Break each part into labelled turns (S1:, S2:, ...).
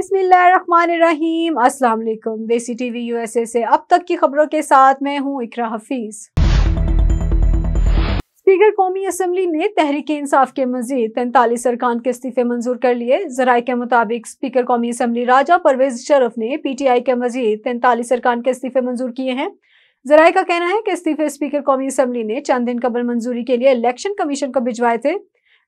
S1: बिस्मिल्लाहिर्रहमानिर्रहीम अस्सलाम वालेकुम देसी टीवी यूएसए से अब तक की खबरों के साथ मैं हूं इकरा हफीज स्पीकर कौमी असम्बली ने तहरीक इंसाफ के मजीद तैंतालीस अरकान के इस्तीफे मंजूर कर लिए जराये के मुताबिक स्पीकर कौमी असम्बली राजा परवेज शरफ ने पी टी आई के मजीद तैंतालीस अरकान के इस्तीफे मंजूर किए हैं जराये का कहना है कि इस्तीफे स्पीकर कौमी असम्बली ने चंद दिन कबल मंजूरी के लिए इलेक्शन कमीशन को भिजवाए थे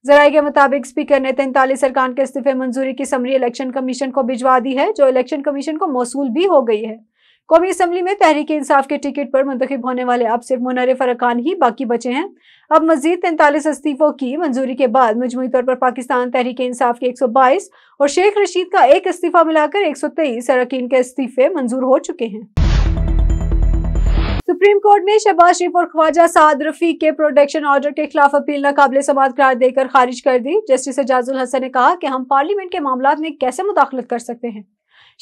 S1: जराये के मुताबिक स्पीकर ने तैंतालीस अरकान के इस्तीफे मंजूरी की समरी इलेक्शन कमीशन को भिजवा दी है जो इलेक्शन कमीशन को मौसू भी हो गई है कौमी असम्बली में तहरीक इंसाफ के टिकट पर मुंतब होने वाले अब सिर्फ मुनरफ अरकान ही बाकी बचे हैं अब मजीद तैंतालीस इस्तीफों की मंजूरी के बाद मजमू तौर पर पाकिस्तान तहरीक इंसाफ के एक सौ बाईस और शेख रशीद का एक इस्तीफा मिलाकर एक सौ तेईस अरकान के इस्तीफे मंजूर हो चुके हैं सुप्रीम कोर्ट ने शहबाज शरीफ और ख्वाजा साद रफी के प्रोडक्शन ऑर्डर के खिलाफ अपील नाकबले समाध करार देकर खारिज कर दी जस्टिस एजाजुल हसन ने कहा कि हम पार्लियामेंट के मामला में कैसे मुदाखलत कर सकते हैं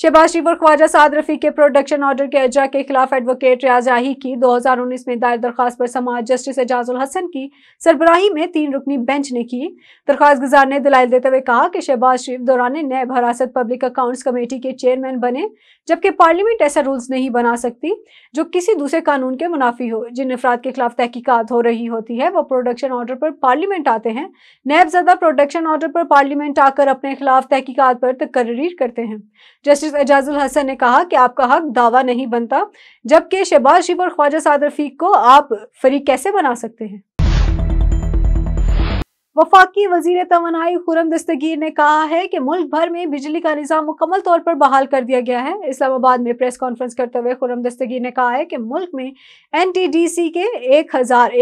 S1: शहबाज शरीफ और ख्वाजा साद रफी के प्रोडक्शन ऑर्डर के अजा के खिलाफ एडवोकेट रियाज आही की 2019 में दायर दरख्वास्त पर समाज जस्टिस एजाजुल हसन की सरबराही में तीन रुकनी बेंच ने की दरख्वास्त गुजार ने दलाल देते हुए कहा कि शहबाज शरीफ दौरान नए भरासत पब्लिक अकाउंट्स कमेटी के चेयरमैन बने जबकि पार्लियामेंट ऐसा रूल्स नहीं बना सकती जो किसी दूसरे कानून के मुनाफी हो जिन अफराद के खिलाफ तहकीकत हो रही होती है वो प्रोडक्शन ऑर्डर पर पार्लियामेंट आते हैं नैब ज़्यादा प्रोडक्शन ऑर्डर पर पार्लियामेंट आकर अपने खिलाफ तहकीकत पर तकर्रीर करते हैं जस्टिस एजाजुल हसन ने कहा कि आपका हक दावा नहीं बनता जबकि शहबाज शिफ और ख्वाजा साद रफीक को आप फरीक कैसे बना सकते हैं वफाकी वजीर तोानाई खुरम दस्तगीर ने कहा है कि मुल्क भर में बिजली का निज़ाम मुकम्मल तौर पर बहाल कर दिया गया है इस्लामाबाद में प्रेस कॉन्फ्रेंस करते हुए खुरम दस्तगीर ने कहा है कि मुल्क में एन टी डी सी के एक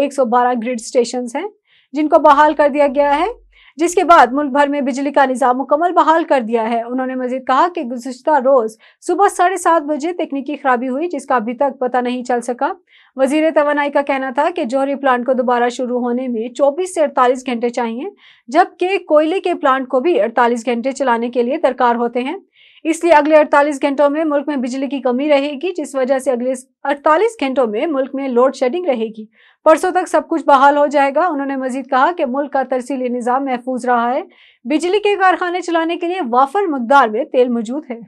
S1: एक सौ बारह ग्रिड स्टेशन हैं जिनको बहाल कर दिया गया है जिसके बाद मुल्क भर में बिजली का निज़ाम मुकम्मल बहाल कर दिया है उन्होंने मजीद कहा कि गुजश्ता रोज़ सुबह साढ़े सात बजे तकनीकी खराबी हुई जिसका अभी तक पता नहीं चल सका वजीर तो का कहना था कि जौहरी प्लांट को दोबारा शुरू होने में चौबीस से अड़तालीस घंटे चाहिए जबकि कोयले के प्लांट को भी अड़तालीस घंटे चलाने के लिए दरकार होते हैं इसलिए अगले 48 घंटों में मुल्क में बिजली की कमी रहेगी जिस वजह से अगले 48 घंटों में मुल्क में लोड शेडिंग रहेगी परसों तक सब कुछ बहाल हो जाएगा उन्होंने मजीद कहा कि मुल्क का तरसीली निज़ाम महफूज रहा है बिजली के कारखाने चलाने के लिए वाफर मकदार में तेल मौजूद है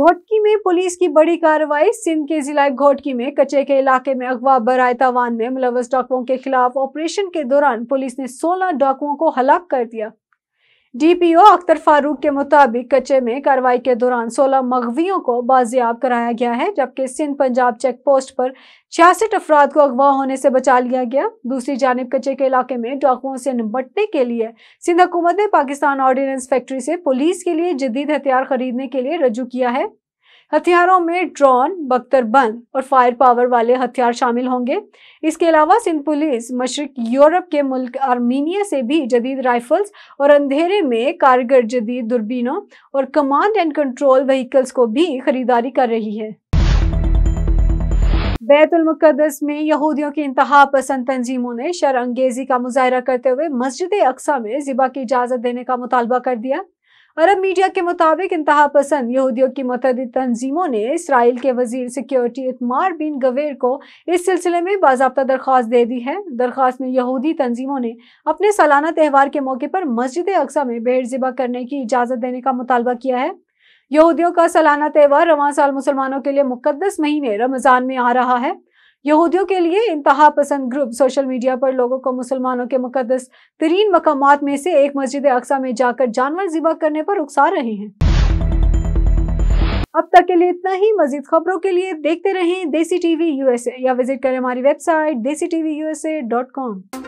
S1: घोटकी में पुलिस की बड़ी कार्रवाई सिंध के जिला घोटकी में कचे के इलाके में अगवा बराय तवान में मुलवस डाकुओं के खिलाफ ऑपरेशन के दौरान पुलिस ने 16 डाकुओं को हलाक कर दिया डीपीओ अख्तर फारूक के मुताबिक कच्चे में कार्रवाई के दौरान 16 मगवियों को बाजियाब कराया गया है जबकि सिंध पंजाब चेक पोस्ट पर छियासठ अफराद को अगवा होने से बचा लिया गया दूसरी जानब कच्चे के इलाके में डाकुओं से निपटने के लिए सिंध हुकूमत ने पाकिस्तान ऑर्डिनेंस फैक्ट्री से पुलिस के लिए जदीद हथियार खरीदने के लिए रजू किया है हथियारों में ड्रोन बख्तरबंद और फायर पावर वाले हथियार शामिल होंगे इसके अलावा सिंध पुलिस मशरक यूरोप के मुल्क आर्मीनिया से भी जदीद राइफल्स और अंधेरे में कारगर जदीद दूरबीनों और कमांड एंड कंट्रोल व्हीकल्स को भी खरीदारी कर रही है बैतुलमक़दस में यहूदियों की इंतहा पसंद तंजीमों ने शर अंगेजी का मुजाहरा करते हुए मस्जिद अक्सा में जिबा की इजाज़त देने का मुतालबा कर दिया अरब मीडिया के मुताबिक इंतहा पसंद यहूदियों की मतदी तंजीमों ने इसराइल के वजीर सिक्योरिटी इतमार बिन गवेर को इस सिलसिले में बाबा दरख्वास्त दे दी है दरख्वास्त में यहूदी तंजीमों ने अपने सालाना त्यौहार के मौके पर मस्जिद अक्सा में बेहद जिबा करने की इजाज़त देने का मुतालबा किया है यहूदियों का सालाना त्यौहार रवान साल मुसलमानों के लिए मुकदस महीने रमज़ान में आ रहा है यहूदियों के लिए इंतहा पसंद ग्रुप सोशल मीडिया पर लोगों को मुसलमानों के मुकदस तरीन मकाम में से एक मस्जिद अक्सा में जाकर जानवर जिबा करने पर उकसा रहे हैं अब तक के लिए इतना ही मजीद खबरों के लिए देखते रहें देसी टीवी यूएसए या विजिट करें हमारी वेबसाइट देसी टीवी यूएसए डॉट कॉम